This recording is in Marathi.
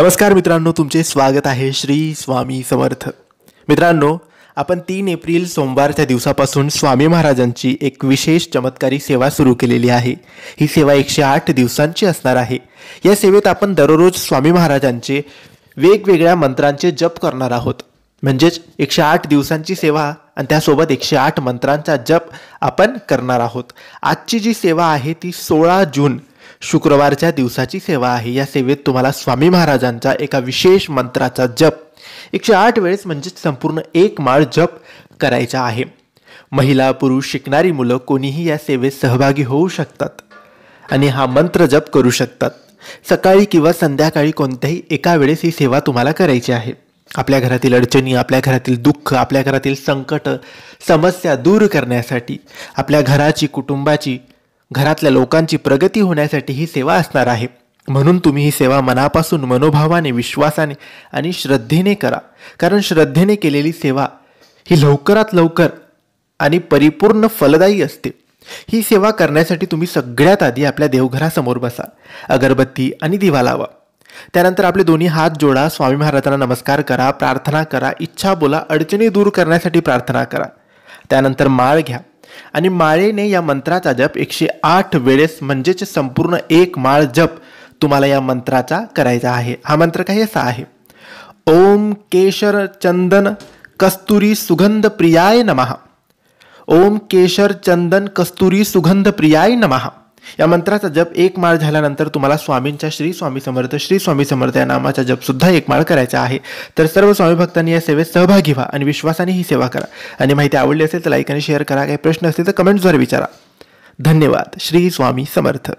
नमस्कार मित्रांनो तुमचे स्वागत आहे श्री स्वामी समर्थ मित्रांनो आपण तीन एप्रिल सोमवारच्या दिवसापासून स्वामी महाराजांची एक विशेष चमत्कारी सेवा सुरू केलेली आहे ही सेवा एकशे आठ दिवसांची असणार आहे या सेवेत आपण दररोज स्वामी महाराजांचे वेगवेगळ्या मंत्रांचे जप करणार आहोत म्हणजेच एकशे आठ दिवसांची सेवा आणि त्यासोबत एकशे आठ मंत्रांचा जप आपण करणार आहोत आजची जी सेवा आहे ती सोळा जून शुक्रवारच्या दिवसाची सेवा आहे या सेवेत तुम्हाला स्वामी महाराजांचा एका विशेष मंत्राचा जप एकशे आठ वेळेस म्हणजेच संपूर्ण एक माळ जप करायचा आहे महिला पुरुष शिकणारी मुलं कोणीही या सेवेत सहभागी होऊ शकतात आणि हा मंत्र जप करू शकतात सकाळी किंवा संध्याकाळी कोणत्याही एका वेळेस ही सेवा तुम्हाला करायची आहे आपल्या घरातील अडचणी आपल्या घरातील दुःख आपल्या घरातील संकट समस्या दूर करण्यासाठी आपल्या घराची कुटुंबाची घरातल्या लोकांची प्रगती होण्यासाठी ही सेवा असणार आहे म्हणून तुम्ही ही सेवा मनापासून मनोभावाने विश्वासाने आणि श्रद्धेने करा कारण श्रद्धेने केलेली सेवा ही लवकरात लवकर आणि परिपूर्ण फलदायी असते ही सेवा करण्यासाठी तुम्ही सगळ्यात आधी आपल्या देवघरासमोर बसा अगरबत्ती आणि दिवा लावा त्यानंतर आपले दोन्ही हात जोडा स्वामी महाराजांना नमस्कार करा प्रार्थना करा इच्छा बोला अडचणी दूर करण्यासाठी प्रार्थना करा त्यानंतर माळ घ्या आणि माळेने या मंत्राचा जप एकशे आठ वेळेस म्हणजेच संपूर्ण एक माळ जप तुम्हाला या मंत्राचा करायचा आहे हा मंत्र काही असा आहे ओम केशर चंदन कस्तुरी सुगंध प्रियाय नमहा ओम केशर चंदन कस्तुरी सुगंध प्रियाय नमहा या मंत्राचा जप एक माळ झाल्यानंतर तुम्हाला स्वामींच्या श्री स्वामी समर्थ श्री स्वामी समर्थ या नामाचा जप सुद्धा एक माळ करायचा आहे तर सर्व स्वामी भक्तांनी या सेवेत सहभागी व्हा आणि विश्वासाने ही सेवा करा आणि माहिती आवडली असेल तर लाईक आणि शेअर करा काही प्रश्न असतील तर कमेंट्सद्वारे विचारा धन्यवाद श्री स्वामी समर्थ